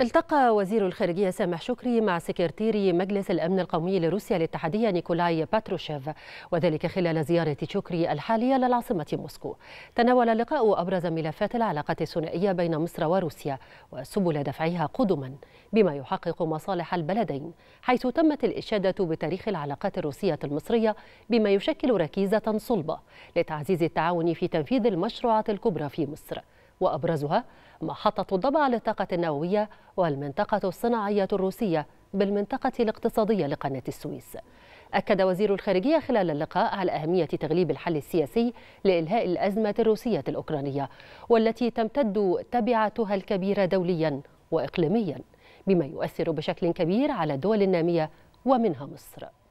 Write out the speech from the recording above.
التقى وزير الخارجية سامح شكري مع سكرتير مجلس الأمن القومي لروسيا الاتحادية نيكولاي باتروشيف وذلك خلال زيارة شكري الحالية للعاصمة موسكو تناول اللقاء أبرز ملفات العلاقة الثنائية بين مصر وروسيا وسبل دفعها قدما بما يحقق مصالح البلدين حيث تمت الإشادة بتاريخ العلاقات الروسية المصرية بما يشكل ركيزة صلبة لتعزيز التعاون في تنفيذ المشروعات الكبرى في مصر وأبرزها محطة الضبع للطاقة النووية والمنطقة الصناعية الروسية بالمنطقة الاقتصادية لقناة السويس أكد وزير الخارجية خلال اللقاء على أهمية تغليب الحل السياسي لإلهاء الأزمة الروسية الأوكرانية والتي تمتد تبعاتها الكبيرة دوليا وإقليميا بما يؤثر بشكل كبير على الدول النامية ومنها مصر